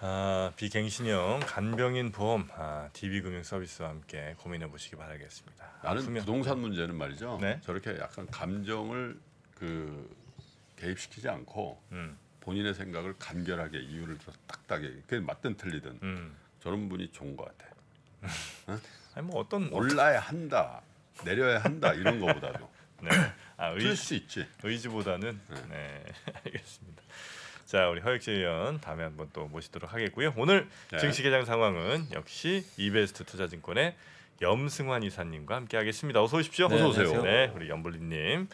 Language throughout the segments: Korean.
아, 비갱신형 간병인 보험 아, DB금융서비스와 함께 고민해 보시기 바라겠습니다. 나는 아 부동산 문제는 말이죠. 네. 저렇게 약간 감정을 그 개입시키지 않고 음, 본인의 생각을 간결하게 이유를 들어서 딱딱하게 그게 맞든 틀리든 음. 저런 분이 좋은 것 같아. 아니 뭐 어떤 올라야 한다, 내려야 한다 이런 거보다도 네. 아, 틀수 있지. 의지보다는 네, 네 알겠습니다. 자 우리 허혁 씨 의원 다음에 한번 또 모시도록 하겠고요. 오늘 네. 증시개장 상황은 역시 이베스트 투자증권의 염승환 이사님과 함께하겠습니다. 어서 오십시오. 네, 어서 오세요 네, 우리 염블리님.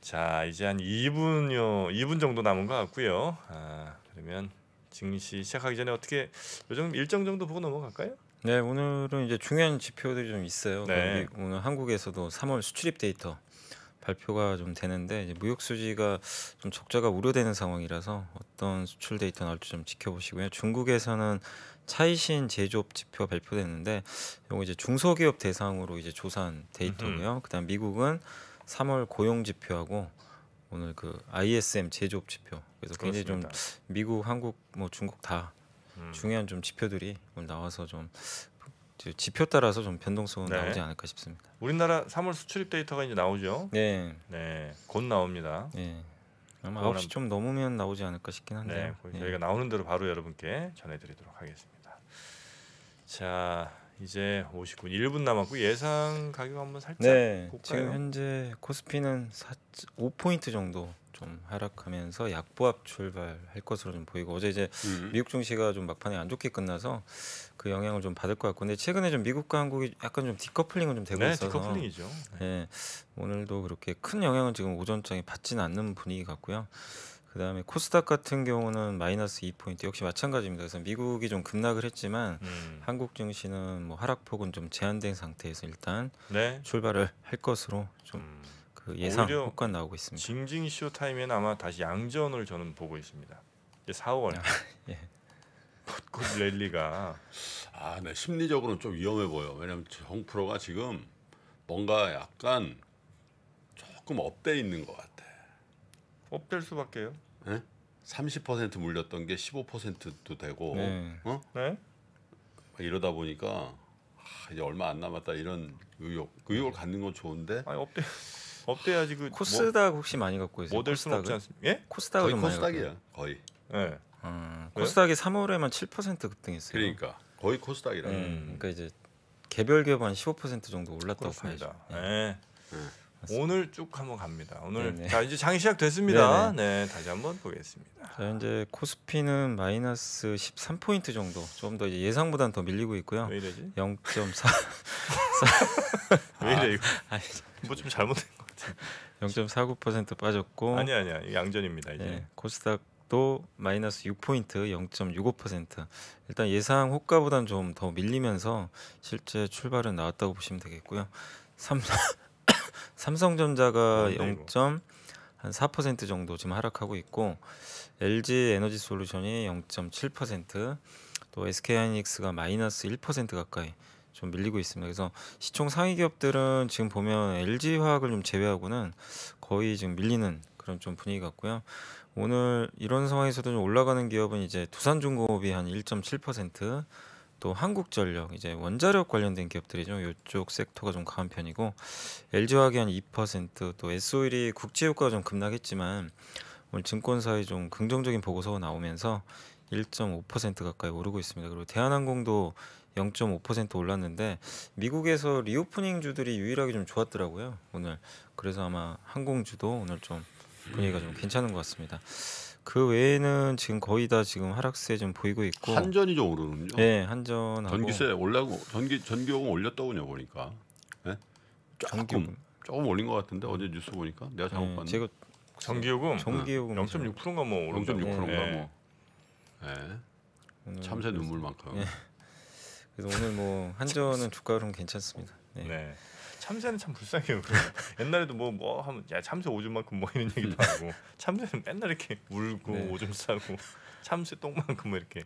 자 이제 한 2분요, 2분 정도 남은 것 같고요. 아, 그러면 증시 시작하기 전에 어떻게 요즘 일정 정도 보고 넘어갈까요? 네, 오늘은 이제 중요한 지표들이 좀 있어요. 네. 오늘 한국에서도 3월 수출입 데이터 발표가 좀 되는데 이제 무역 수지가 좀 적자가 우려되는 상황이라서 어떤 수출 데이터 나올지 좀 지켜보시고요. 중국에서는 차이신 제조업 지표 발표됐는데 요거 이제 중소기업 대상으로 이제 조사한 데이터고요. 음. 그다음 미국은 3월 고용 지표하고 오늘 그 ISM 제조업 지표 그래서 굉장히 그렇습니다. 좀 미국, 한국, 뭐 중국 다 음. 중요한 좀 지표들이 오늘 나와서 좀 지표 따라서 좀 변동성은 네. 나오지 않을까 싶습니다. 우리나라 3월 수출입 데이터가 이제 나오죠. 네. 네. 곧 나옵니다. 네. 아마 9시 좀 넘으면 나오지 않을까 싶긴 한데. 네. 저희가 네. 나오는 대로 바로 여러분께 전해 드리도록 하겠습니다. 자, 이제 59분 1분 남았고 예상 가격 한번 살짝 네, 볼까요? 지금 현재 코스피는 4, 5포인트 정도 좀 하락하면서 약보합 출발할 것으로 좀 보이고 어제 이제 음. 미국 증시가 좀 막판에 안 좋게 끝나서 그 영향을 좀 받을 것 같고 근데 최근에 좀 미국과 한국이 약간 좀 디커플링은 좀 되고 네, 있어서 디커플링이죠. 네. 오늘도 그렇게 큰 영향을 지금 오전장에 받지는 않는 분위기 같고요. 그 다음에 코스닥 같은 경우는 마이너스 2포인트 역시 마찬가지입니다. 그래서 미국이 좀 급락을 했지만 음. 한국 증시는 뭐 하락폭은 좀 제한된 상태에서 일단 네. 출발을 할 것으로 좀 음. 그 예상 효과 나오고 있습니다. 징징쇼 타임에는 아마 다시 양전을 저는 보고 있습니다. 이제 4월 아, 예. 벚꽃 랠리가 아, 네 심리적으로는 좀 위험해 보여. 왜냐하면 정 프로가 지금 뭔가 약간 조금 업돼 있는 것 같아. 업될 수밖에요. 네? 30% 물렸던 게 15%도 되고, 네. 어? 네? 이러다 보니까 아, 이제 얼마 안 남았다 이런 의욕, 그 의욕을 갖는 건 좋은데. 아니 업돼. 업돼야지 그 코스닥 뭐, 혹시 많이 갖고 있어요? 모델 수 없지 않습니까? 예? 코스닥 거의 코스닥이야. 거의. 네. 어, 네? 코스닥이 3월에만 7% 급등했어요. 그러니까 거의 코스닥이라는. 음, 그러니까 이제 개별 기업 한15% 정도 올랐다고 그렇습니다. 봐야죠. 네. 네. 오늘 쭉 한번 갑니다. 오늘 네네. 네. 자 이제 장 시작됐습니다. 네, 네 다시 한번 보겠습니다. 자 이제 코스피는 마이너스 13 포인트 정도, 좀더예상보다더 밀리고 있고요. 왜 이러지? 0.4. 왜 이래 이거? 아, 뭐좀 잘못된 것 같아. 0.49% 빠졌고. 아니 아니야 양전입니다 이제. 네, 코스닥 또 마이너스 6포인트 0.65% 일단 예상 호가보단 좀더 밀리면서 실제 출발은 나왔다고 보시면 되겠고요. 삼, 성 삼성전자가 0.4% 아, 정도 지금 하락하고 있고 LG 에너지 솔루션이 0.7%또 SK 하이닉스가 마이너스 1% 가까이 좀 밀리고 있습니다. 그래서 시총 상위 기업들은 지금 보면 LG 화학을 좀 제외하고는 거의 지금 밀리는 그런 좀 분위기 같고요. 오늘 이런 상황에서도 올라가는 기업은 이제 두산중공업이 한 1.7%, 또 한국전력 이제 원자력 관련된 기업들이죠. 이쪽 섹터가 좀 강한 편이고 LG화학이 한 2%또 s o 일이 국제효과가 좀 급락했지만 오늘 증권사의 좀 긍정적인 보고서가 나오면서 1.5% 가까이 오르고 있습니다. 그리고 대한항공도 0.5% 올랐는데 미국에서 리오프닝 주들이 유일하게 좀 좋았더라고요 오늘 그래서 아마 항공주도 오늘 좀 분위기가 좀 괜찮은 것 같습니다. 그 외에는 지금 거의 다 지금 하락세 좀 보이고 있고 한전이 좀오르는요 네, 한전하고 전기세 올라고 전기 전기요금 올렸다고요 보니까. 네? 조금 조금 올린 것 같은데 어제 뉴스 보니까 내가 잘못 네, 봤네. 제가 전기요금 전기요금 0.6%인가 뭐 오른 0.6%인가 네. 뭐. 네. 참새 눈물만큼. 네. 그래서 오늘 뭐 한전은 주가로는 괜찮습니다. 네. 네. 참새는 참 불쌍해요. 그 옛날에도 뭐뭐 뭐 하면 야 참새 오줌만큼 뭐 이런 얘기도 음. 하고 참새는 맨날 이렇게 울고 네. 오줌 싸고 참새 똥만큼 뭐 이렇게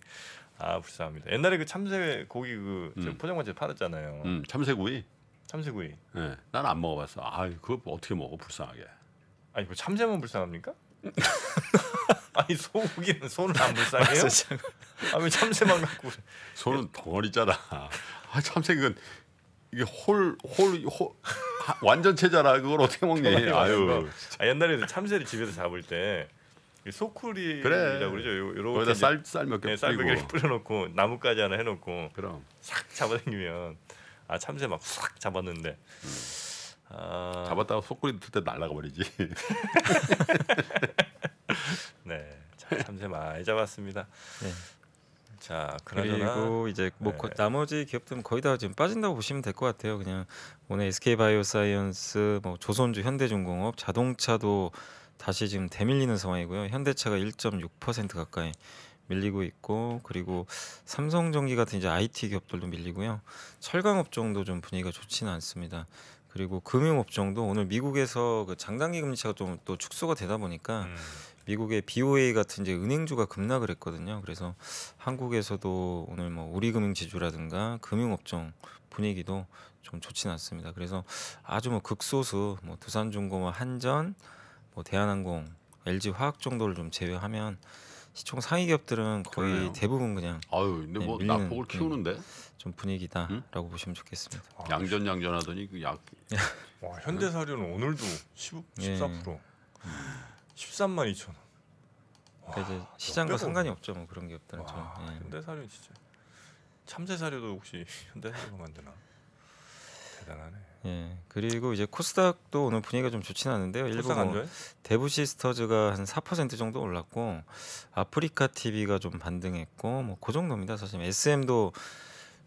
아 불쌍합니다. 옛날에 그 참새 고기 그 음. 포장마차에 팔았잖아요. 음, 참새구이. 참새구이. 네, 난안 먹어봤어. 아, 그거 어떻게 먹어 불쌍하게. 아니 뭐 참새만 불쌍합니까? 아니 소고기는 손을 안 불쌍해요? 아왜 아, 참새만 갖고 그래. 손은 덩어리잖아. 아 참새 그건 이게 홀 홀 홀, 완전체잖아. 그걸 어떻게 먹니? 아유. 아 옛날에도 참새를 집에서 잡을 때 소쿠리라고 그래. 그러죠. 요렇게 거쌀쌀 몇개 쌀 네, 뿌리고 뿌려놓고 나뭇가지 하나 해놓고 그럼 싹 잡아당기면 아 참새 막 싹 잡았는데 음. 아... 잡았다가 소쿠리 들 때 날라가 버리지. 네, 참새 많이 잡았습니다. 네. 자, 그나저나, 그리고 이제 뭐 네. 나머지 기업들은 거의 다 지금 빠진다고 보시면 될 것 같아요. 그냥 오늘 SK 바이오사이언스, 뭐 조선주, 현대중공업, 자동차도 다시 지금 대밀리는 상황이고요. 현대차가 1.6% 가까이 밀리고 있고 그리고 삼성전기 같은 이제 IT 기업들도 밀리고요. 철강 업종도 좀 분위기가 좋지는 않습니다. 그리고 금융 업종도 오늘 미국에서 그 장단기 금리 차가 좀 또 축소가 되다 보니까 음. 미국의 BOA 같은 이제 은행주가 급락을 했거든요. 그래서 한국에서도 오늘 뭐 우리금융지주라든가 금융업종 분위기도 좀 좋지는 않습니다. 그래서 아주 뭐 극소수 뭐두산중공업 한전, 뭐 대한항공, LG화학 정도를 좀 제외하면 시총 상위 기업들은 거의 그래요. 대부분 그냥 아유 근데 네, 뭐밀 낙폭을 키우는데 음, 좀 분위기다라고 응? 보시면 좋겠습니다. 아, 양전 양전하더니 그약 네. 현대사료는 오늘도 15, 14% 예. 13만 2천 원. 그러니까 이제 시장과 상관이 없죠. 뭐 그런 게 없다는 점. 예. 현대 사료 진짜. 참새 사료도 혹시 현대 사료로 만드나? 대단하네. 예. 그리고 이제 코스닥도 오늘 분위기가 좀좋진 않은데요. 일부 뭐 대부 시스터즈가 한 4% 정도 올랐고 아프리카 TV가 좀 반등했고 뭐그 정도입니다. 사실 SM도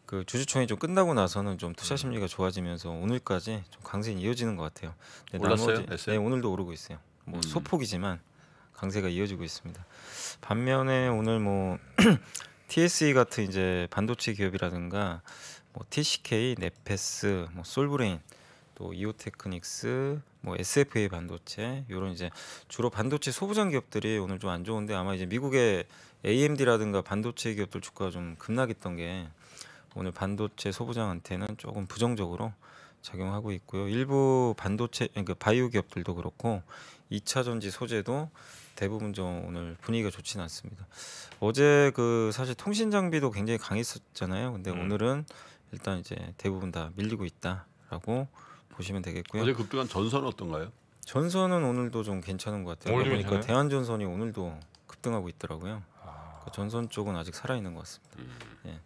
그주주총회좀 끝나고 나서는 좀 투자 음. 심리가 좋아지면서 오늘까지 좀 강세는 이어지는 것 같아요. 네, 올랐어요? 나머지, SM? 네, 오늘도 오르고 있어요. 뭐 음. 소폭이지만 강세가 이어지고 있습니다. 반면에 오늘 뭐 TSE 같은 이제 반도체 기업이라든가 뭐 TCK, 네페스, 뭐 솔브레인, 또 이오테크닉스, 뭐 SFA 반도체 이런 이제 주로 반도체 소부장 기업들이 오늘 좀 안 좋은데 아마 이제 미국의 AMD라든가 반도체 기업들 주가가 좀 급락했던 게 오늘 반도체 소부장한테는 조금 부정적으로 작용하고 있고요. 일부 반도체 그러니까 바이오 기업들도 그렇고 2차 전지 소재도 대부분 좀 오늘 분위기가 좋지는 않습니다. 어제 그 사실 통신 장비도 굉장히 강했었잖아요. 근데 음. 오늘은 일단 이제 대부분 다 밀리고 있다라고 보시면 되겠고요. 어제 급등한 그 전선 어떤가요? 전선은 오늘도 좀 괜찮은 것 같아요. 보니까 대한전선이 오늘도 급등하고 있더라고요. 아... 그 전선 쪽은 아직 살아 있는 것 같습니다. 음. 예.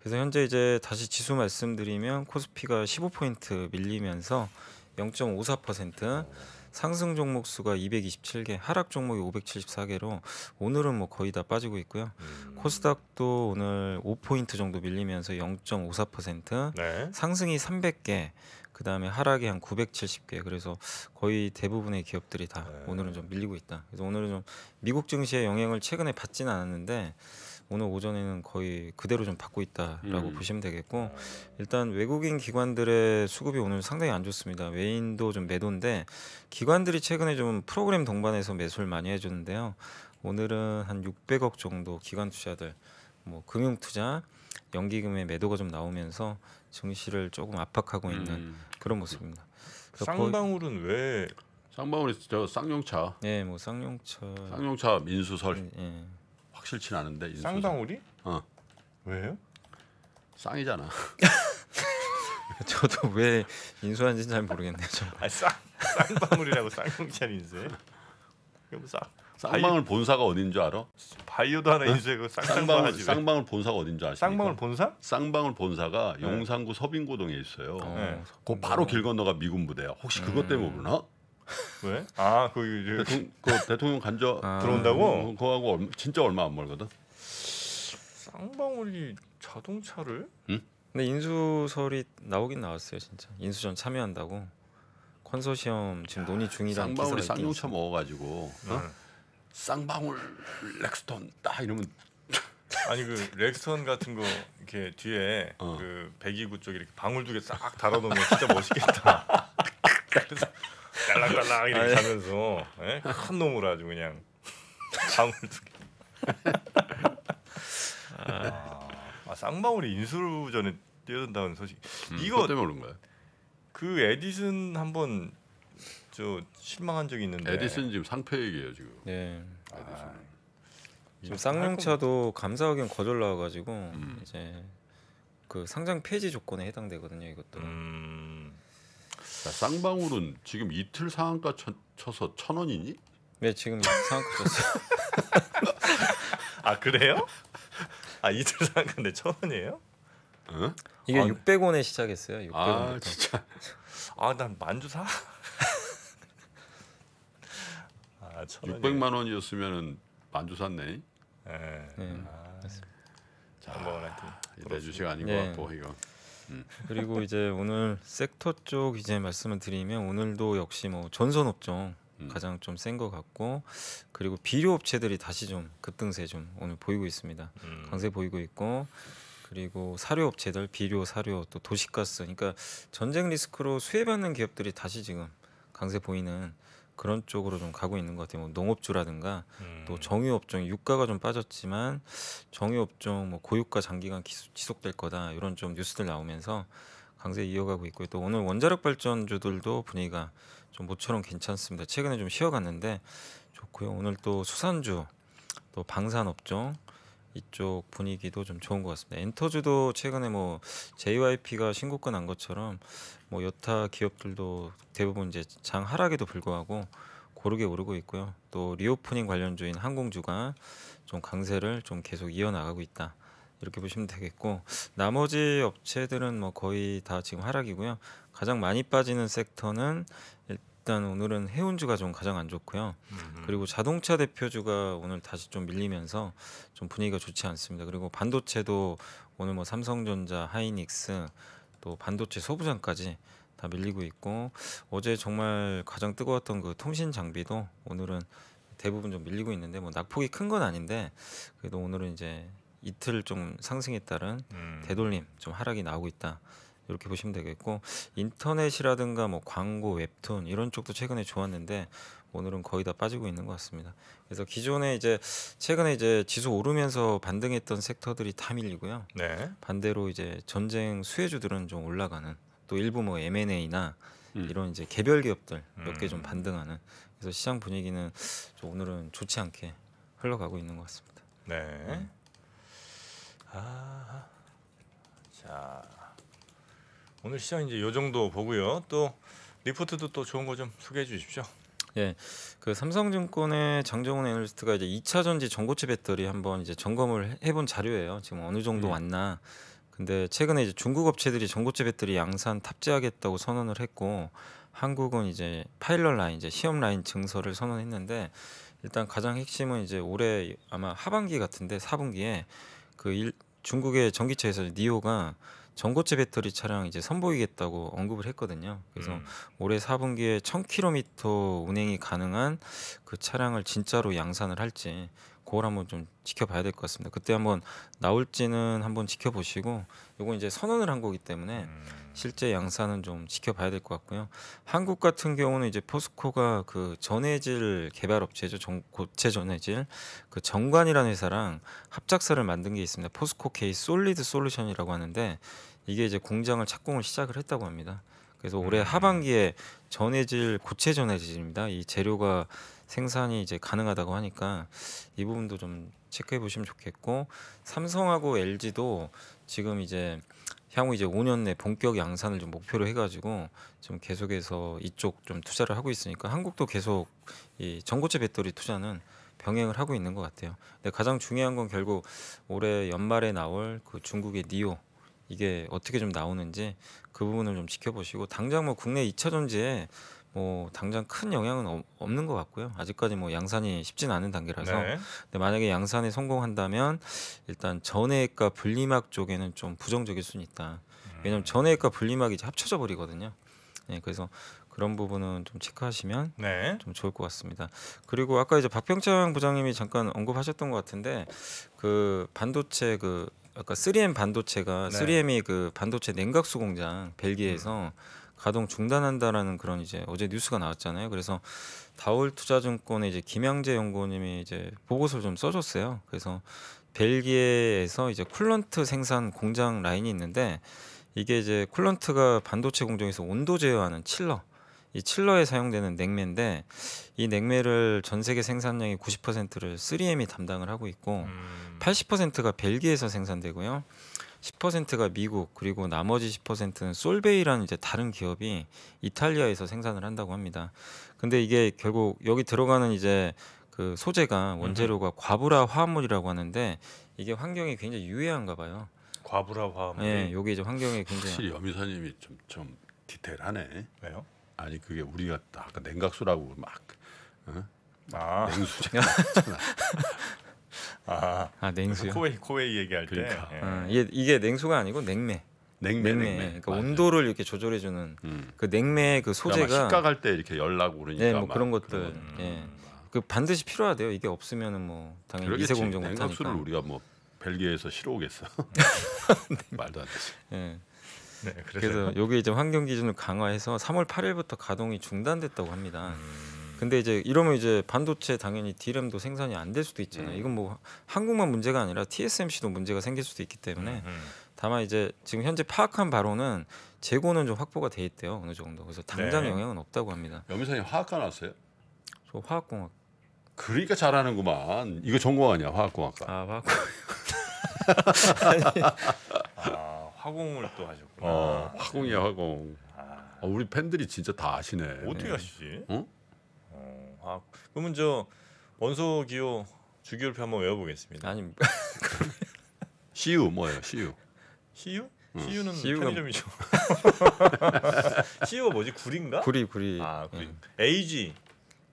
그래서 현재 이제 다시 지수 말씀드리면 코스피가 15포인트 밀리면서 0.54% 상승 종목 수가 227개, 하락 종목이 574개로 오늘은 뭐 거의 다 빠지고 있고요. 음. 코스닥도 오늘 5포인트 정도 밀리면서 0.54%, 네. 상승이 300개, 그 다음에 하락이 한 970개. 그래서 거의 대부분의 기업들이 다 네. 오늘은 좀 밀리고 있다. 그래서 오늘은 좀 미국 증시의 영향을 최근에 받지는 않았는데 오늘 오전에는 거의 그대로 좀 받고 있다라고 음. 보시면 되겠고 어. 일단 외국인 기관들의 수급이 오늘 상당히 안 좋습니다. 외인도 좀 매도인데 기관들이 최근에 좀 프로그램 동반해서 매수를 많이 해주는데요. 오늘은 한 600억 정도 기관 투자들 뭐 금융 투자 연기금의 매도가 좀 나오면서 증시를 조금 압박하고 있는 음. 그런 모습입니다. 그러니까 쌍방울은 왜 쌍방울이 저 쌍용차. 네, 뭐 쌍용차. 쌍용차 민수설. 네, 예, 예. 싫진 않은데 쌍방울이? 어. 왜요? 쌍이잖아. 저도 왜 인수한지 잘 모르겠네요. 아, 쌍 쌍방울이라고 쌍용찬 인수. 그럼 쌍 쌍방울 본사가 어딘 줄 알아? 바이오도 하나 인수해고 그 쌍방울 쌍방울 본사가 어딘 줄아십니 쌍방울 본사? 쌍방울 본사가 네. 용산구 서빙고동에 있어요. 어, 네. 그 바로 길 건너가 미군 부대야. 혹시 그것 음. 때문에 모르나? 왜? 아, 그, 그, 대통령, 그 대통령 간접 아. 들어온다고? 음. 그, 그거하고 얼마, 진짜 얼마 안 멀거든. 쌍방울이 자동차를? 응? 근데 인수설이 나오긴 나왔어요, 진짜. 인수전 참여한다고. 컨소시엄 지금 논의 중이라 쌍방울이 쌍용차 먹어가지고 응. 어? 네. 쌍방울 렉스턴 딱 이러면 아니 그 렉스턴 같은 거 이렇게 뒤에 어. 그 배기구 쪽에 이렇게 방울 두 개 싹 달아놓으면 진짜 멋있겠다. 그래서 딸랑딸랑 이렇게 가면서 예? 큰 놈으로 아주 그냥 방울 두 개. 아, 쌍방울이 인수전에 뛰어든다는 소식. 음, 이거 때문에 오른 거야. 그 에디슨 한번 저 실망한 적이 있는데. 에디슨 지금 상패 얘기예요 지금. 네. 아, 에디슨. 아, 지금 쌍용차도 감사 의견 거절 나와가지고 음. 이제 그 상장 폐지 조건에 해당되거든요 이것도. 음. 쌍방울은 지금 이틀 상한가 쳐, 쳐서 천 원이니? 네 지금 상한가 쳤어요. 아 그래요? 아 이틀 상한가인데 천 원이에요? 응? 어? 이게 아, 600원에 시작했어요. 600원. 아 진짜. 아난 만주 사. 아, 600만 원이었으면은 만주 샀네. 네. 네. 아, 자, 한번 하여튼 내 주식 아닌 네. 것 같고 이거. 음. 그리고 이제 오늘 섹터 쪽 이제 말씀을 드리면 오늘도 역시 뭐 전선 업종 음. 가장 좀 센 것 같고 그리고 비료 업체들이 다시 좀 급등세 좀 오늘 보이고 있습니다. 음. 강세 보이고 있고 그리고 사료 업체들 비료 사료 또 도시가스 그러니까 전쟁 리스크로 수혜받는 기업들이 다시 지금 강세 보이는 그런 쪽으로 좀 가고 있는 것 같아요. 뭐 농업주라든가 음. 또 정유업종 유가가 좀 빠졌지만 정유업종 뭐 고유가 장기간 기수, 지속될 거다 이런 좀 뉴스들 나오면서 강세 이어가고 있고요. 또 오늘 원자력 발전주들도 분위기가 좀 모처럼 괜찮습니다. 최근에 좀 쉬어갔는데 좋고요. 오늘 또 수산주, 또 방산업종, 이쪽 분위기도 좀 좋은 것 같습니다. 엔터즈도 최근에 뭐 JYP가 신고가 난 것처럼 뭐 여타 기업들도 대부분 이제 장 하락에도 불구하고 고르게 오르고 있고요. 또 리오프닝 관련주인 항공주가 좀 강세를 좀 계속 이어나가고 있다. 이렇게 보시면 되겠고 나머지 업체들은 뭐 거의 다 지금 하락이고요. 가장 많이 빠지는 섹터는 일단 오늘은 해운주가 좀 가장 안 좋고요. 음. 그리고 자동차 대표주가 오늘 다시 좀 밀리면서 좀 분위기가 좋지 않습니다. 그리고 반도체도 오늘 뭐 삼성전자, 하이닉스 또 반도체 소부장까지 다 밀리고 있고 어제 정말 가장 뜨거웠던 그 통신 장비도 오늘은 대부분 좀 밀리고 있는데 뭐 낙폭이 큰 건 아닌데 그래도 오늘은 이제 이틀 좀 상승에 따른 음. 되돌림 좀 하락이 나오고 있다. 이렇게 보시면 되겠고 인터넷이라든가 뭐 광고, 웹툰 이런 쪽도 최근에 좋았는데 오늘은 거의 다 빠지고 있는 것 같습니다. 그래서 기존에 이제 최근에 이제 지수 오르면서 반등했던 섹터들이 다 밀리고요. 네. 반대로 이제 전쟁 수혜주들은 좀 올라가는 또 일부 뭐 M&A나 음. 이런 이제 개별 기업들 몇 개좀 음. 반등하는 그래서 시장 분위기는 오늘은 좋지 않게 흘러가고 있는 것 같습니다. 네. 네. 아, 자. 오늘 시장 이제 요 정도 보고요. 또 리포트도 또 좋은 거 좀 소개해 주십시오. 예, 그 삼성증권의 장정훈 애널리스트가 이제 2차 전지 전고체 배터리 한번 이제 점검을 해본 자료예요. 지금 어느 정도 예. 왔나. 근데 최근에 이제 중국 업체들이 전고체 배터리 양산 탑재하겠다고 선언을 했고 한국은 이제 파일럿 라인 이제 시험 라인 증설을 선언했는데 일단 가장 핵심은 이제 올해 아마 하반기 같은데 4분기에 그 일, 중국의 전기차에서 니오가 전고체 배터리 차량 이제 선보이겠다고 언급을 했거든요. 그래서 음. 올해 4분기에 1000km 운행이 가능한 그 차량을 진짜로 양산을 할지 그걸 한번 좀 지켜봐야 될 것 같습니다. 그때 한번 나올지는 한번 지켜보시고 이건 이제 선언을 한 거기 때문에 음. 실제 양산은 좀 지켜봐야 될 것 같고요. 한국 같은 경우는 이제 포스코가 그 전해질 개발 업체죠. 전, 고체 전해질 그 정관이라는 회사랑 합작사를 만든 게 있습니다. 포스코 K 솔리드 솔루션이라고 하는데 이게 이제 공장을 착공을 시작을 했다고 합니다. 그래서 올해 음. 하반기에 전해질 고체 전해질입니다. 이 재료가 생산이 이제 가능하다고 하니까 이 부분도 좀 체크해 보시면 좋겠고 삼성하고 LG도 지금 이제 향후 이제 5년 내 본격 양산을 좀 목표로 해가지고 좀 계속해서 이쪽 좀 투자를 하고 있으니까 한국도 계속 이 전고체 배터리 투자는 병행을 하고 있는 것 같아요. 근데 가장 중요한 건 결국 올해 연말에 나올 그 중국의 니오 이게 어떻게 좀 나오는지 그 부분을 좀 지켜보시고 당장 뭐 국내 2차 전지에 뭐 당장 큰 영향은 어, 없는 것 같고요. 아직까지 뭐 양산이 쉽진 않은 단계라서. 네. 근데 만약에 양산에 성공한다면 일단 전해액과 분리막 쪽에는 좀 부정적일 수는 있다. 음. 왜냐면 하 전해액과 분리막이 이제 합쳐져 버리거든요. 네, 그래서 그런 부분은 좀 체크하시면 네. 좀 좋을 것 같습니다. 그리고 아까 이제 박병창 부장님이 잠깐 언급하셨던 것 같은데 그 반도체 그 아까 3M 반도체가 네. 3M이 그 반도체 냉각수 공장 벨기에에서 음. 가동 중단한다라는 그런 이제 어제 뉴스가 나왔잖아요. 그래서 다울 투자증권의 이제 김양재 연구원님이 이제 보고서를 좀 써줬어요. 그래서 벨기에에서 이제 쿨런트 생산 공장 라인이 있는데 이게 이제 쿨런트가 반도체 공정에서 온도 제어하는 칠러 이 칠러에 사용되는 냉매인데 이 냉매를 전 세계 생산량의 90%를 3M이 담당을 하고 있고 음. 80%가 벨기에에서 생산되고요. 10%가 미국 그리고 나머지 10%는 솔베이라는 이제 다른 기업이 이탈리아에서 생산을 한다고 합니다. 근데 이게 결국 여기 들어가는 이제 그 소재가 원재료가 음. 과부라 화합물이라고 하는데 이게 환경에 굉장히 유해한가 봐요. 과부라 화합물. 예, 요게 이제 환경에 굉장히 확실히 여사님이좀 좀 디테일하네. 왜요? 아니 그게 우리가 아까 냉각수라고 막 냉수잖아. 아, 냉수. 아. 아, 코웨이 코웨이 얘기할 그러니까. 때. 예. 아, 이게 이게 냉수가 아니고 냉매. 냉매, 냉매. 냉매. 그러니까 온도를 이렇게 조절해주는 음. 그 냉매 그 그러니까 소재가 식가 갈때 이렇게 열나고 그러니까 네, 뭐 그런 것들 그런 예. 그 반드시 필요하대요. 이게 없으면은 뭐 당연히 그 미세 공정 못하니까. 냉각수를 우리가 뭐 벨기에에서 실어오겠어. 말도 안 되지. 예. 네, 그래서 요게 이제 환경 기준을 강화해서 3월 8일부터 가동이 중단됐다고 합니다. 음. 근데 이제 이러면 이제 반도체 당연히 디램도 생산이 안 될 수도 있잖아요. 음. 이건 뭐 한국만 문제가 아니라 TSMC도 문제가 생길 수도 있기 때문에 음, 음. 다만 이제 지금 현재 파악한 바로는 재고는 좀 확보가 돼 있대요 어느 정도. 그래서 당장 네. 영향은 없다고 합니다. 염사님 화학과 나왔어요? 저 화학공학. 그러니까 잘하는구만. 이거 전공 아니야 화학공학과. 아 화학공학. 아니, 아. 화공을 또 하셨구나. 어, 화공이야 화공. 아, 우리 팬들이 진짜 다 아시네. 어떻게 아시지? 응? 어? 어, 아, 그러면 저 원소 기호 주기율표 한번 외워보겠습니다. 아니 시우 뭐예요? 시우. 시유? 시유는 시유가- 뭐- 편의점이죠. 시유가 뭐지? 구리인가? 구리 구리 아, 구리. 응. AG.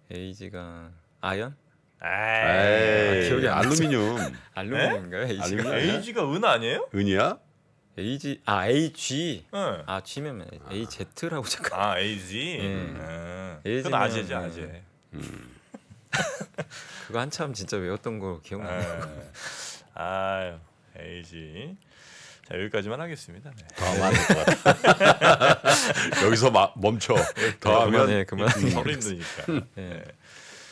에이가 아연? 에이, 에이, 아, 기억이 알루미늄. 알루미늄인가요? AG가 은 아니에요? 은이야? AG 아 AG 네. 아 G면 아. AZ라고 잠깐 아 AG 예. 네. 네. 그건 아재지 아재 음. 그거 한참 진짜 외웠던 거 기억나요 네. 아 AG 자 여기까지만 하겠습니다. 네. 더 많을 것 같아. 여기서 마, 멈춰. 네, 더 하면 음. 네, 그만 너무 힘드니까. 네.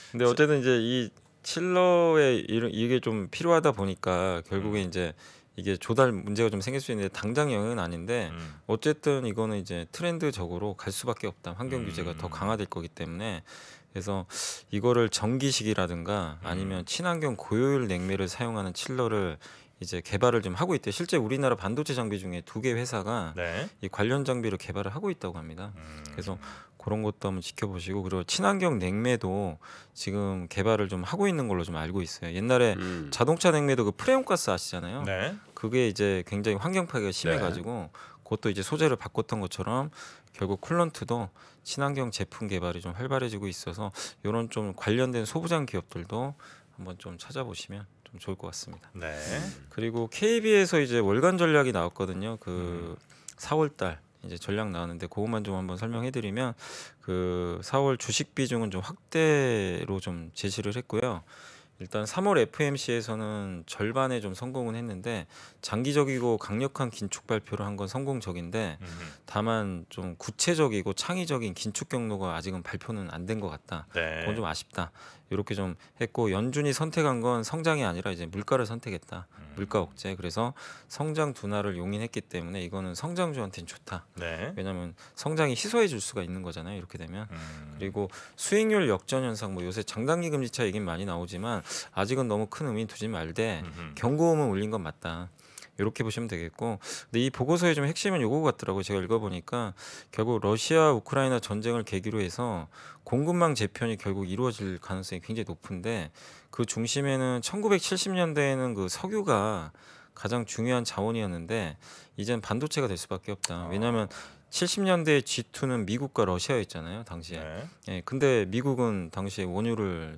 근데 어쨌든 이제 이 칠러의 이런 이게 좀 필요하다 보니까 결국에 음. 이제 이게 조달 문제가 좀 생길 수 있는데 당장 영향은 아닌데 음. 어쨌든 이거는 이제 트렌드적으로 갈 수밖에 없다. 환경 규제가 음. 더 강화될 거기 때문에 그래서 이거를 전기식이라든가 음. 아니면 친환경 고효율 냉매를 사용하는 칠러를 이제 개발을 좀 하고 있대. 실제 우리나라 반도체 장비 중에 두 개 회사가 네. 이 관련 장비를 개발을 하고 있다고 합니다. 음. 그래서 그런 것도 한번 지켜보시고 그리고 친환경 냉매도 지금 개발을 좀 하고 있는 걸로 좀 알고 있어요. 옛날에 음. 자동차 냉매도 그 프레온 가스 아시잖아요. 네. 그게 이제 굉장히 환경 파괴가 심해가지고 네. 그것도 이제 소재를 바꿨던 것처럼 결국 쿨런트도 친환경 제품 개발이 좀 활발해지고 있어서 이런 좀 관련된 소부장 기업들도 한번 좀 찾아보시면 좀 좋을 것 같습니다. 네. 그리고 KB에서 이제 월간 전략이 나왔거든요. 그 음. 4월달 이제 전략 나왔는데 그것만 좀 한번 설명해드리면 그 4월 주식 비중은 좀 확대로 좀 제시를 했고요. 일단 3월 FMC에서는 절반에 좀 성공은 했는데 장기적이고 강력한 긴축 발표를 한 건 성공적인데 다만 좀 구체적이고 창의적인 긴축 경로가 아직은 발표는 안 된 것 같다. 네. 그건 좀 아쉽다. 이렇게 좀 했고 연준이 선택한 건 성장이 아니라 이제 물가를 선택했다. 음. 물가 억제. 그래서 성장 둔화를 용인했기 때문에 이거는 성장주한테는 좋다. 네. 왜냐하면 성장이 희소해 줄 수가 있는 거잖아요. 이렇게 되면 음. 그리고 수익률 역전 현상 뭐 요새 장단기 금리차 얘기는 많이 나오지만 아직은 너무 큰 의미 두지 말되 경고음을 울린 건 맞다. 이렇게 보시면 되겠고 근데 이 보고서의 좀 핵심은 요거 같더라고요. 제가 읽어보니까 결국 러시아 우크라이나 전쟁을 계기로 해서 공급망 재편이 결국 이루어질 가능성이 굉장히 높은데 그 중심에는 1970년대에는 그 석유가 가장 중요한 자원이었는데 이젠 반도체가 될 수밖에 없다. 아. 왜냐하면 70년대 G2는 미국과 러시아였잖아요, 당시에. 네. 예, 근데 미국은 당시에 원유를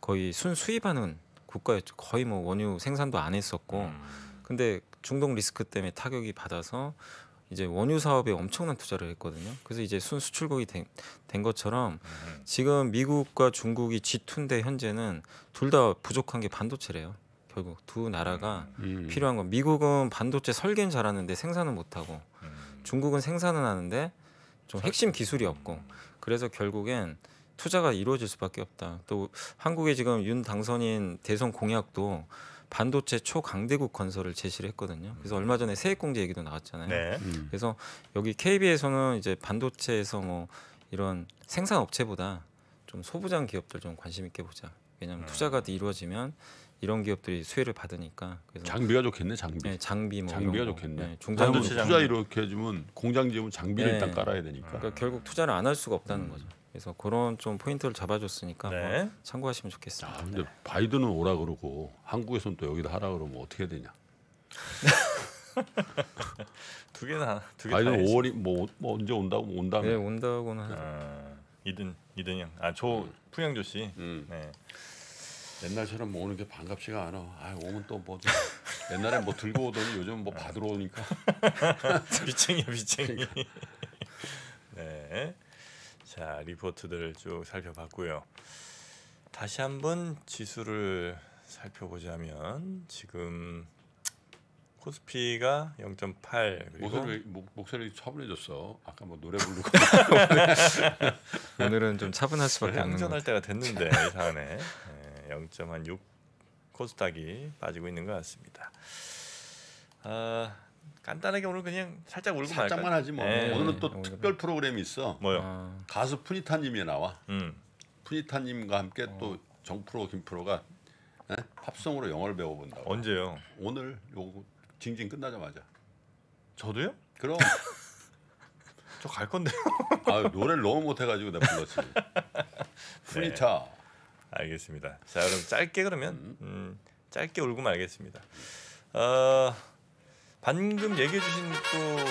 거의 순 수입하는 국가였죠. 거의 뭐 원유 생산도 안 했었고. 음. 근데 중동 리스크 때문에 타격이 받아서 이제 원유 사업에 엄청난 투자를 했거든요. 그래서 이제 순수출국이 된, 된 것처럼 음. 지금 미국과 중국이 G2인데 현재는 둘 다 부족한 게 반도체래요. 결국 두 나라가 음. 음. 필요한 건 미국은 반도체 설계는 잘하는데 생산은 못하고 음. 중국은 생산은 하는데 좀 핵심 기술이 없고 음. 그래서 결국엔 투자가 이루어질 수밖에 없다. 또 한국의 지금 윤 당선인 대선 공약도 반도체 초강대국 건설을 제시를 했거든요. 그래서 음. 얼마 전에 세액공제 얘기도 나왔잖아요. 네. 음. 그래서 여기 KB에서는 이제 반도체에서 뭐 이런 생산 업체보다 좀 소부장 기업들 좀 관심 있게 보자. 왜냐하면 음. 투자가 이루어지면 이런 기업들이 수혜를 받으니까 그래서 장비가 좋겠네 장비 네, 장비 뭐 장비가 좋겠네 네, 종자문 투자 이렇게 해주면 공장 지으면 장비를 네. 일단 깔아야 되니까 그러니까 결국 투자를 안 할 수가 없다는 음. 거죠 그래서 그런 좀 포인트를 잡아줬으니까 네. 뭐 참고하시면 좋겠습니다. 아, 근데 바이든은 오라 그러고 한국에선 또 여기다 하라 그러면 뭐 어떻게 해야 되냐? 두 개나 두 개. 바이든 5월이 뭐, 뭐 언제 온다고 뭐 온다며? 네, 온다고는 아, 이든 이든 형, 아조 음. 풍양조 씨. 음. 네. 옛날처럼 뭐 오는 게 반갑지가 않아. 아 오면 또뭐 옛날에 뭐 들고 오더니 요즘 뭐 아. 받으러 오니까. 비챙이야 비챙이. 그러니까. 네. 자 리포트들 쭉 살펴봤고요. 다시 한번 지수를 살펴보자면 지금 코스피가 0.8 목소리 목, 목소리 차분해졌어. 아까 뭐 노래 부르고 오늘은 좀 차분할 수밖에 없는. 운 때가 됐는데 이상하네. 네, 0.6 코스닥이 빠지고 있는 것 같습니다. 아, 간단하게 오늘 그냥 살짝 울고 말까. 살짝만 하지 뭐. 에이, 네. 오늘은 네. 또 특별 프로그램이 있어. 뭐요? 아. 가수 푸니타님이 나와. 음. 푸니타님과 함께 어. 또 정프로 김프로가 에? 예? 팝송으로 영어를 배워본다고. 언제요? 오늘 요거 징징 끝나자마자. 저도요? 그럼. 저 갈 건데요. 아 노래를 너무 못해가지고 내가 불렀지. 푸니타. 네. 알겠습니다. 자 그럼 짧게 그러면 음. 음, 짧게 울고 말겠습니다. 어. 방금 얘기해 주신 또뭐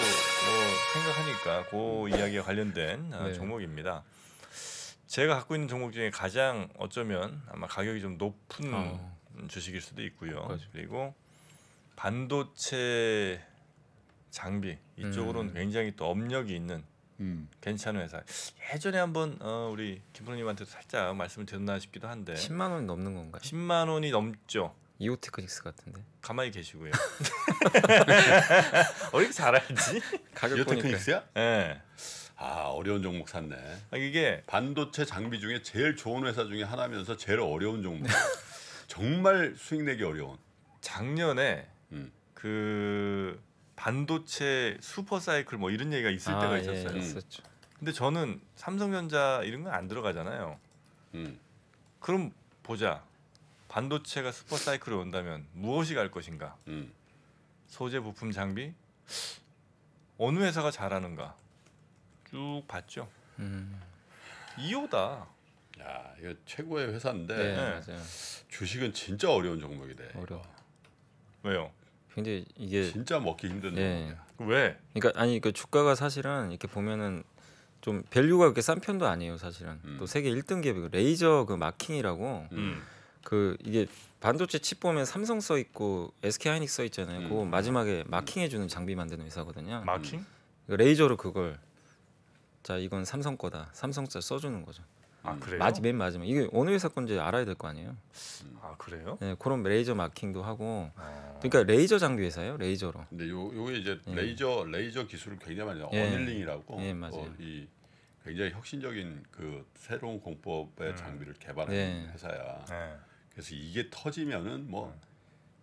생각하니까 그 이야기와 관련된 아, 네. 종목입니다. 제가 갖고 있는 종목 중에 가장 어쩌면 아마 가격이 좀 높은 어. 주식일 수도 있고요. 그렇지. 그리고 반도체 장비 이쪽으로는 음. 굉장히 또 업력이 있는 음. 괜찮은 회사. 예전에 한번 어, 우리 김프님한테도 살짝 말씀을 드렸나 싶기도 한데. 10만 원이 넘는 건가요? 10만 원이 넘죠. 이오테크닉스 같은데. 가만히 계시고요. 어떻게 잘 알지? 이오테크닉스야? 예. 네. 어려운 종목 샀네. 아, 이게 반도체 장비 중에 제일 좋은 회사 중에 하나면서 제일 어려운 종목. 정말 수익 내기 어려운. 작년에 음. 그 반도체 슈퍼사이클 뭐 이런 얘기가 있을 아, 때가 예, 있었어요. 예, 음. 있었죠. 근데 저는 삼성전자 이런 건 안 들어가잖아요. 음. 그럼 보자. 반도체가 슈퍼 사이클에 온다면 무엇이 갈 것인가? 음. 소재, 부품, 장비 어느 회사가 잘하는가 쭉 봤죠. 음. 이오다. 야, 이거 최고의 회사인데 네, 네. 주식은 진짜 어려운 종목이 돼. 어려. 왜요? 굉장히 이게 진짜 먹기 힘든 네. 종목이야. 왜? 그러니까 아니 그 주가가 사실은 이렇게 보면은 좀 밸류가 그렇게 싼 편도 아니에요 사실은 음. 또 세계 1등 기업 그 레이저 그 마킹이라고 음. 그 이게 반도체 칩 보면 삼성 써 있고 SK 하이닉 써 있잖아요. 그 마지막에 마킹해 주는 장비 만드는 회사거든요. 마킹? 음. 그 레이저로 그걸 자 이건 삼성 거다. 삼성 써 써주는 거죠. 아 그래요? 마지, 맨 마지막 이게 어느 회사 건지 알아야 될 거 아니에요? 음. 아 그래요? 네 그런 레이저 마킹도 하고 아... 그러니까 레이저 장비 회사예요 레이저로. 근데 요 요게 이제 예. 레이저 레이저 기술을 굉장히 많이 예. 어닐링이라고 예, 맞아요. 어, 이 굉장히 혁신적인 그 새로운 공법의 음. 장비를 개발한 네. 예. 회사야. 네. 그래서 이게 터지면은 뭐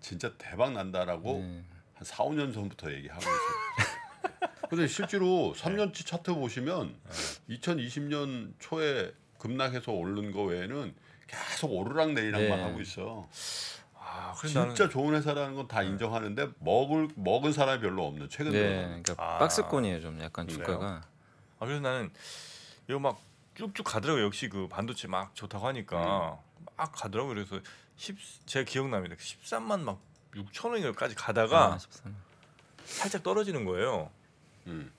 진짜 대박 난다라고 네. 한 4, 5년 전부터 얘기하고 있어요. 근데 실제로 3년치 차트 보시면 2020년 초에 급락해서 오른 거 외에는 계속 오르락내리락만 네. 하고 있어. 아, 진짜 나는... 좋은 회사라는 건다 네. 인정하는데 먹을 먹은 사람이 별로 없는 최근 들어. 네, 그러니까 아... 박스권이에요 좀 약간 주가가. 아 그래서 나는 이거 막 쭉쭉 가더라고 역시 그 반도체 막 좋다고 하니까 음. 막 가더라고요. 그래서 10 제가 기억납니다. 13만 그 막 6천 원까지 가다가 아, 살짝 떨어지는 거예요. 음.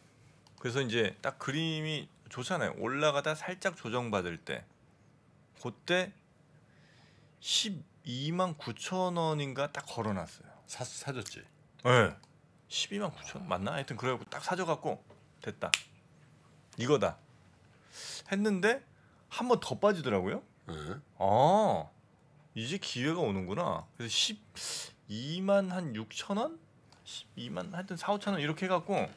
그래서 이제 딱 그림이 좋잖아요. 올라가다 살짝 조정받을 때 그때 12만 9천 원인가 딱 걸어놨어요. 사, 사줬지? 네. 12만 9천 맞나? 하여튼 그래갖고 딱 사줘갖고 됐다. 이거다. 했는데 한 번 더 빠지더라고요. 네. 아 이제 기회가 오는구나. 그래서 12만 한 6천 원, 12만 하여튼 4, 5천 원 이렇게 해갖고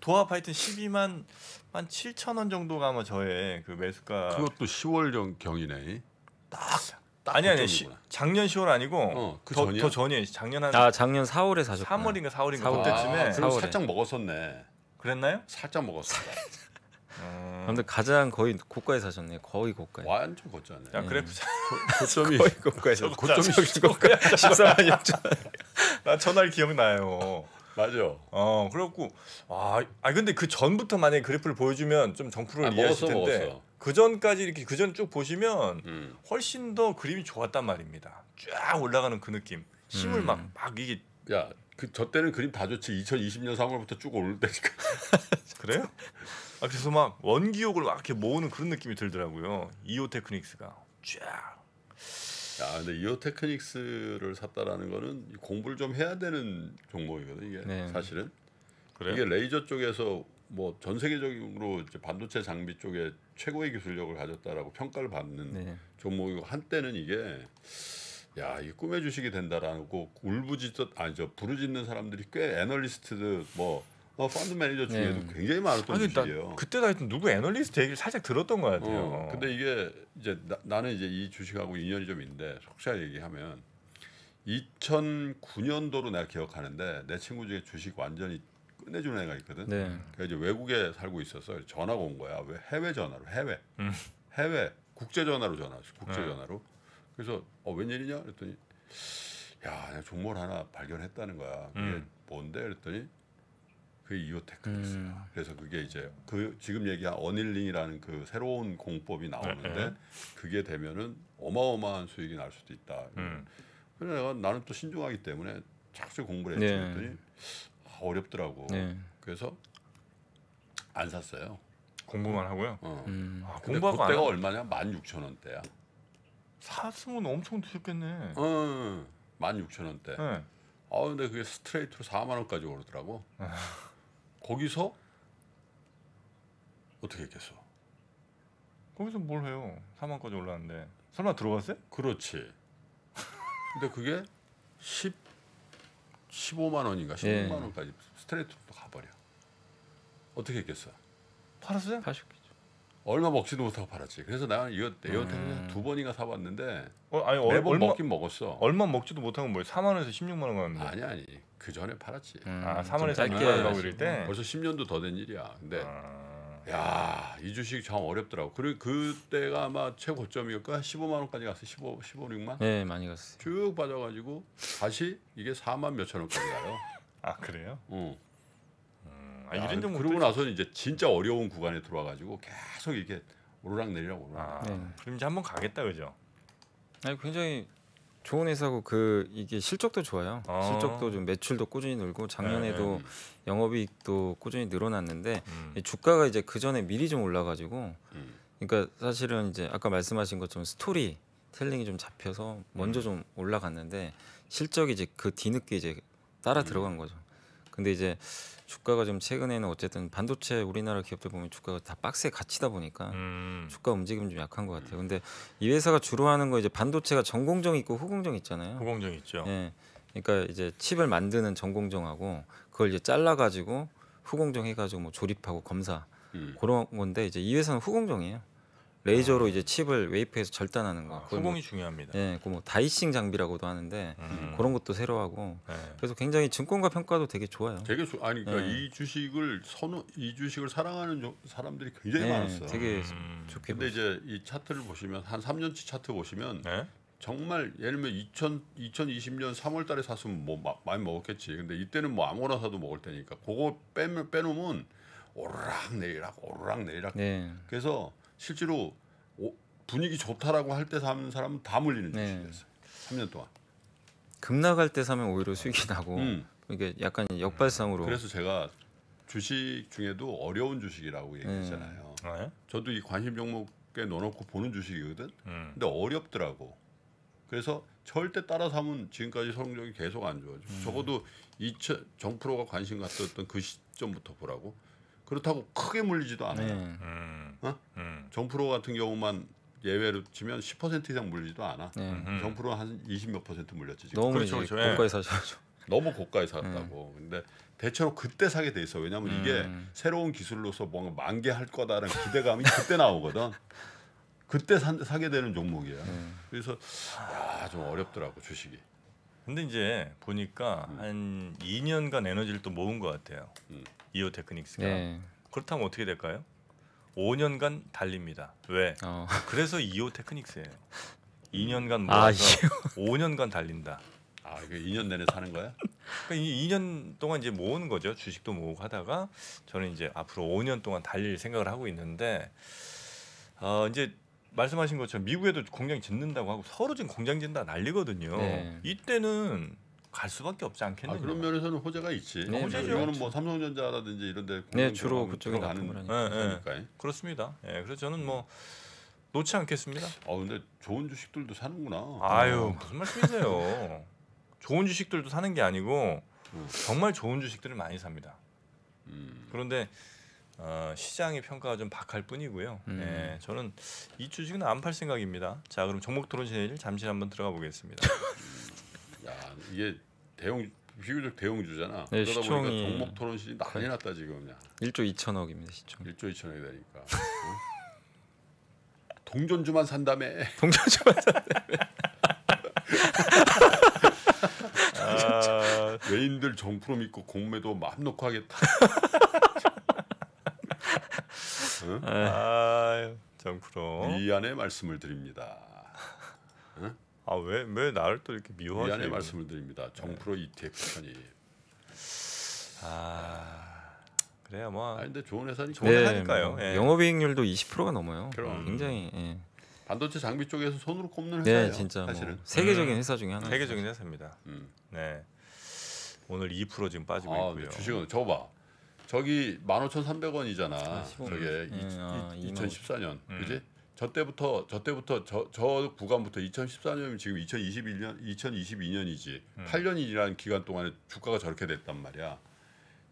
도합 하여튼 12만 한 7천 원 정도가 아마 저의 그 매수가. 그것도 10월 경, 경이네. 딱 아니 아니 시, 작년 10월 아니고 어, 그 더, 전더 전이에요. 작년 한아 작년 4월에 사셨 3월인가 4월인가 4월. 그때쯤에 아, 살짝 먹었었네. 그랬나요? 살짝 먹었어. 근데 가장 거의 고가에 사셨네요. 거의 고가에. 완전 고점이네. 야 그래 음. 고점이 거의 고가에서 고점이 고가 14만 6천. 나 전날 기억나요. 맞아. 어 그래갖고 아, 아 근데 그 전부터 만약에 그래프를 보여주면 좀 정프를 아, 이해하실 텐데 먹었어. 그 전까지 이렇게 그전 쭉 보시면 음. 훨씬 더 그림이 좋았단 말입니다. 쫙 올라가는 그 느낌, 힘을 막막 음. 막 이게 야. 그저 때는 그림 다 좋지 2020년 3월부터 쭉 오를 때니까 그래요? 아, 그래서 막원기욕을막 이렇게 모으는 그런 느낌이 들더라고요. 이오 테크닉스가 쫙. 야, 근데 이오 테크닉스를 샀다라는 거는 공부를 좀 해야 되는 종목이거든 이게 네. 사실은. 그래요? 이게 레이저 쪽에서 뭐 전 세계적으로 반도체 장비 쪽에 최고의 기술력을 가졌다라고 평가를 받는 네. 종목이고 한때는 이게 야, 이 꿈의 주식이 된다라고 울부짖듯 아니 저 부르짖는 사람들이 꽤 애널리스트들 뭐 어, 펀드 매니저 중에도 네. 굉장히 많았던 아니, 주식이에요. 그때도 하여튼 누구 애널리스트 얘기를 살짝 들었던 것 같아요. 어, 근데 이게 이제 나, 는 이제 이 주식하고 인연이 좀 있는데 속시 얘기하면 2009년도로 내가 기억하는데 내 친구 중에 주식 완전히 끝내주는 애가 있거든. 네. 그래 그러니까 이제 외국에 살고 있었어. 전화가 온 거야. 왜 해외 전화로 해외 음. 해외 국제 전화로 전화했어. 국제 네. 전화로. 그래서 어 웬일이냐 그랬더니 야내 종목 하나 발견했다는 거야. 그게 음. 뭔데 그랬더니 그게 이오테크였어요. 음. 네. 그래서 그게 이제 그 지금 얘기한 어닐링이라는 그 새로운 공법이 나오는데 네. 그게 되면은 어마어마한 수익이 날 수도 있다. 음. 그래서 내가 나는 또 신중하기 때문에 착수 공부를 했더니 네. 아, 어렵더라고. 네. 그래서 안 샀어요. 공부만 하고요. 어. 음. 아, 공부하고 그때가 얼마냐? 만 육천 원대야. 사으은 엄청 드셨겠네. 어, 만 육천 원대. 네. 아 근데 그게 스트레이트로 4만 원까지 오르더라고. 아. 거기서 어떻게 했겠어? 거기서 뭘 해요? 4만까지 올랐는데 설마 들어갔어요? 그렇지. 근데 그게 10 15만 원인가 16만 예. 원까지 스트레이트로 가버려. 어떻게 했겠어? 팔았어요? 80. 얼마 먹지도 못하고 팔았지. 그래서 나 이어택 거 음. 두 번인가 사봤는데 어, 아니, 매번 얼마, 먹긴 먹었어. 얼마 먹지도 못한고뭐 4만 원에서 16만 원 가는데. 아니 아니 그 전에 팔았지. 아, 음. 아 4만 원에서 6만 원 가고 이럴 때. 음, 벌써 10년도 더 된 일이야. 근데 아. 야이 주식 참 어렵더라고. 그리고 그때가 아마 최고점이었까 15만 원까지 갔어. 15 15 6만. 네 많이 갔어. 쭉 빠져가지고 다시 이게 4만 몇천 원까지 가요. 아 그래요? 응. 아 야, 이런 정도 그러고 나서 이제 진짜 어려운 구간에 들어와가지고 계속 이렇게 오르락 내리락 오르락. 아, 네. 그럼 이제 한번 가겠다 그죠? 아니 굉장히 좋은 회사고 그 이게 실적도 좋아요. 어. 실적도 좀 매출도 꾸준히 늘고 작년에도 네. 네. 영업이익도 꾸준히 늘어났는데 음. 주가가 이제 그 전에 미리 좀 올라가지고 음. 그러니까 사실은 이제 아까 말씀하신 것처럼 스토리 텔링이 좀 잡혀서 먼저 음. 좀 올라갔는데 실적이 이제 그 뒤늦게 이제 따라 음. 들어간 거죠. 근데 이제 주가가 지금 최근에는 어쨌든 반도체 우리나라 기업들 보면 주가가 다 박스에 갇히다 보니까 음. 주가 움직임 좀 약한 것 같아요. 근데 이 회사가 주로 하는 거 이제 반도체가 전공정 있고 후공정 있잖아요. 후공정 있죠. 예. 그러니까 이제 칩을 만드는 전공정하고 그걸 이제 잘라 가지고 후공정 해 가지고 뭐 조립하고 검사 음. 그런 건데 이제 이 회사는 후공정이에요. 레이저로 이제 칩을 웨이프에서 절단하는 거. 아, 후공이 뭐, 중요합니다. 예, 그 뭐 다이싱 장비라고도 하는데 음. 그런 것도 새로 하고 네. 그래서 굉장히 증권가 평가도 되게 좋아요. 되게 조, 아니 그러니까 네. 이 주식을 선호 이 주식을 사랑하는 조, 사람들이 굉장히 네, 많았어요. 되게 음. 좋게. 근데 보셨어 이제 이 차트를 보시면 한 3년치 차트 보시면 예? 정말 예를 들면 2000, 2020년 3월 달에 샀으면 뭐 마, 많이 먹었겠지. 근데 이때는 뭐 아무거나 사도 먹을 테니까 그거 빼면 빼놓으면 오르락 내리락 오르락 내리락. 네. 그래서 실제로 오, 분위기 좋다라고 할 때 사는 사람은 다 물리는 주식이었어요. 3년 동안. 급락할 때 사면 오히려 수익이 나고 음. 이게 약간 역발상으로. 그래서 제가 주식 중에도 어려운 주식이라고 네. 얘기했잖아요. 네. 저도 이 관심 종목에 넣어놓고 보는 주식이거든. 음. 근데 어렵더라고. 그래서 절대 따라 사면 지금까지 성적이 계속 안 좋아져. 음. 적어도 2000 정프로가 관심 갔었던 그 시점부터 보라고. 그렇다고 크게 물리지도 않아요. 네. 음. 어? 음. 정프로 같은 경우만 예외로 치면 10% 이상 물리지도 않아. 음. 정프로 한20 몇 퍼센트 물렸지 지금. 너무 그렇죠, 그렇죠. 고가에 예. 사죠. 너무 고가에 네. 샀다고. 근데 대체로 그때 사게 돼 있어. 왜냐하면 음. 이게 새로운 기술로서 뭔가 만개할 거다라는 기대감이 그때 나오거든. 그때 사, 사게 되는 종목이야. 음. 그래서 야좀 어렵더라고 주식이. 근데 이제 보니까 음. 한 2년간 에너지를 또 모은 것 같아요. 음. 이오 테크닉스가 네. 그렇다면 어떻게 될까요? 5년간 달립니다. 왜? 어. 그래서 이오 테크닉스예요. 2년간 아, 모아서 아, 5년간 달린다. 아, 이거 2년 내내 사는 거야? 그러니까 2년 동안 이제 모으는 거죠. 주식도 모으고 하다가 저는 이제 앞으로 5년 동안 달릴 생각을 하고 있는데 어, 이제 말씀하신 것처럼 미국에도 공장 짓는다고 하고 서로 지금 공장 짓다 는 난리거든요. 네. 이때는 갈 수밖에 없지 않겠느냐. 아, 그런 면에서는 호재가 있지. 네, 호재죠. 이거는 뭐 삼성전자라든지 이런 데 네, 주로 그쪽에 가는 거니까. 네, 네. 그렇습니다. 예. 그래서 저는 뭐 놓지 않겠습니다. 아 근데 좋은 주식들도 사는구나. 아유 무슨 말씀이세요? 좋은 주식들도 사는 게 아니고 음. 정말 좋은 주식들을 많이 삽니다. 음. 그런데 어, 시장의 평가가 좀 박할 뿐이고요. 음. 예, 저는 이 주식은 안 팔 생각입니다. 자 그럼 종목 토론 제 잠시 한번 들어가 보겠습니다. 야 이게 대형 비교적 대형주잖아. 네, 그러다 시총이... 보니까 종목 토론실이 네. 난리 났다 지금 그냥. 1조 2천억입니다 시총. 1조 2천억이 되니까. 동전주만 어? 산다매 동전주만 산다며. 아, 외인들 정프로 믿고 공매도 맘 놓고 하겠다. 응? 어? 아, 정프로. 미안의 말씀을 드립니다. 응? 어? 아왜 왜 나를 또 이렇게 미워하세요? 미안의 말씀을 드립니다. 네. 정프로 네. 이태 편이. 아 그래요 뭐. 아 근데 좋은 회사니 좋은 네, 회사니까요. 뭐, 예. 영업이익률도 20%가 넘어요. 그럼. 예, 굉장히. 예. 반도체 장비 쪽에서 손으로 꼽는 네, 회사예요. 네, 진짜 뭐 사실은 뭐 세계적인 음. 회사 중에 하나. 세계적인 회사입니다. 음. 네. 오늘 2% 지금 빠지고 아, 있고요. 주식은 저 봐. 저기 15,300원이잖아. 아, 저게 네, 이, 아, 2014년. 음. 그지 저 때부터 저 때부터 저, 저 구간부터 2014년이면 지금 2021년 2022년이지 음. 8년이라는 기간 동안에 주가가 저렇게 됐단 말이야.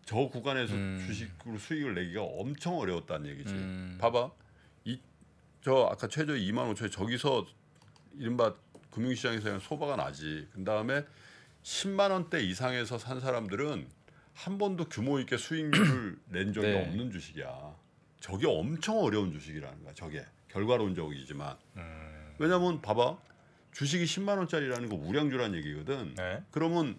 저 구간에서 음. 주식으로 수익을 내기가 엄청 어려웠다는 얘기지. 음. 봐봐. 이 저 아까 최저 2만 5천 저기서 이른바 금융시장에서 소바가 나지. 그 다음에 10만 원대 이상에서 산 사람들은 한 번도 규모 있게 수익률을 낸 적이 네. 없는 주식이야. 저게 엄청 어려운 주식이라는 거야. 저게. 결과론적이지만 음. 네. 왜냐면 봐봐 주식이 10만 원짜리라는 거 우량주란 얘기거든. 네. 그러면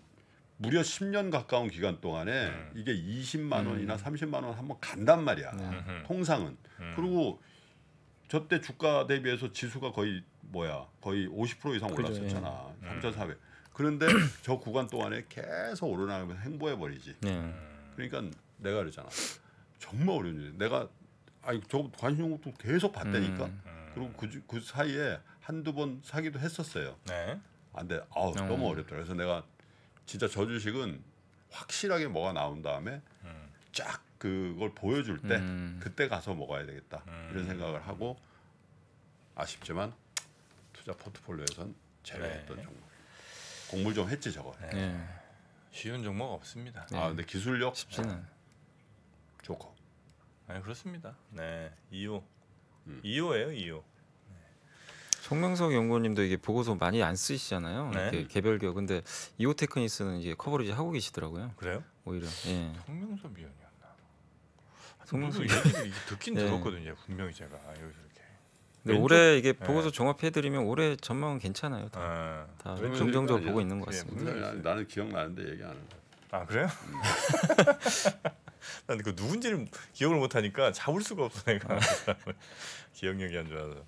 무려 10년 가까운 기간 동안에 네. 음. 이게 20만 원이나 음. 30만 원 한 번 간단 말이야. 네. 음. 통상은. 그리고 저때 주가 대비해서 지수가 거의 뭐야 거의 50% 이상 올랐었잖아. 예. 음. 3차 사회. 그런데 저 구간 동안에 계속 오르나가면서 행보해 버리지. 그러니까 내가 그러잖아. 정말 어려운 일. 이야 내가 아니 저 관심국도 계속 봤다니까. 음. 음. 그리고 그, 그 사이에 한두 번 사기도 했었어요. 네. 안돼. 아, 아우 음. 너무 어렵더라. 그래서 내가 진짜 저 주식은 확실하게 뭐가 나온 다음에 음. 쫙 그걸 보여줄 때 음. 그때 가서 먹어야 되겠다 이런 음. 생각을 하고 아쉽지만 투자 포트폴리오에선 제외했던 네. 종목. 공부 좀 했지 저거. 네. 네. 쉬운 종목 없습니다. 아 근데 기술력 쉽지는 좋고. 아 그렇습니다. 네, 2호, 음. 2호예요, 2호. 송명석 연구원님도 이게 보고서 많이 안 쓰시잖아요. 네. 이렇게 개별 기업. 근데 이호 테크니스는 이제 커버리지 하고 계시더라고요. 그래요? 오히려. 예. 송명섭 위원이었나. 송명섭 얘기를 듣긴 네. 들었거든요. 분명히 제가 여기 이렇게. 근데 올해 이게 네. 보고서 종합해 드리면 올해 전망은 괜찮아요. 다, 아. 다 긍정적으로 아, 예. 보고 있는 것 예, 같습니다. 아, 나는 기억나는데 얘기 안 해. 아 그래요? 음. 난그 누군지를 기억을 못하니까 잡을 수가 없어 내가 기억력이 안 좋아서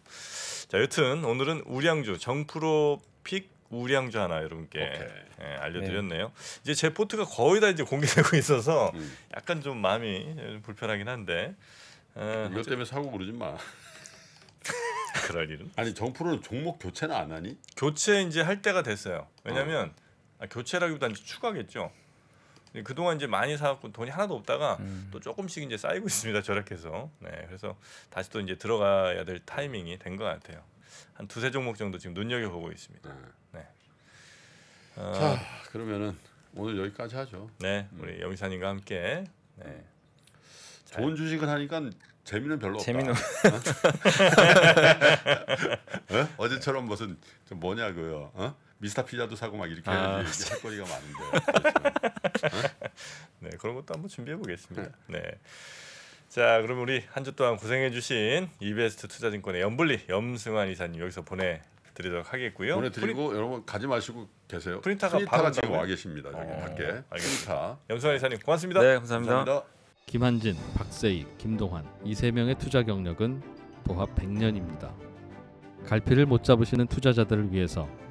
자 여튼 오늘은 우량주 정프로 픽 우량주 하나 여러분께 예, 알려드렸네요. 네. 이제 제 포트가 거의 다 이제 공개되고 있어서 음. 약간 좀 마음이 불편하긴 한데 어, 이것 때문에 사고 그러지 마. 그럴 일은? 아니 정프로는 종목 교체는 안 하니? 교체 이제 할 때가 됐어요. 왜냐면 어. 아, 교체라기보다는 추가겠죠. 예, 그동안 이제 많이 사갖고 돈이 하나도 없다가 음. 또 조금씩 이제 쌓이고 있습니다 절약해서 네 그래서 다시 또 이제 들어가야 될 타이밍이 된 것 같아요 한 두세 종목 정도 지금 눈여겨보고 있습니다 네. 어, 자 아. 그러면은 오늘 여기까지 하죠 네 음. 우리 영희사님과 함께 네. 좋은 주식을 하니까 재미는 별로 재미는 없다. 재미는 어? 어? 어제처럼 무슨 뭐냐 고요 어? 미스터 피자도 사고 막 이렇게 아, 해야지 할 거리가 많은데. 네 그런 것도 한번 준비해 보겠습니다. 네. 네. 자 그럼 우리 한 주 동안 고생해주신 이베스트 투자증권의 염블리 염승환 이사님 여기서 보내. 드리도록 하겠고요. 보내드리고 프린... 여러분 가지 마시고 계세요. 프린터가, 프린터가 지금 와 계십니다. 여기 어... 밖에. 알겠습니다. 프린터. 염승환 이사님 고맙습니다. 네 감사합니다. 감사합니다. 김한진, 박세익, 김동환 이 세 명의 투자 경력은 도합 100년입니다. 갈피를 못 잡으시는 투자자들을 위해서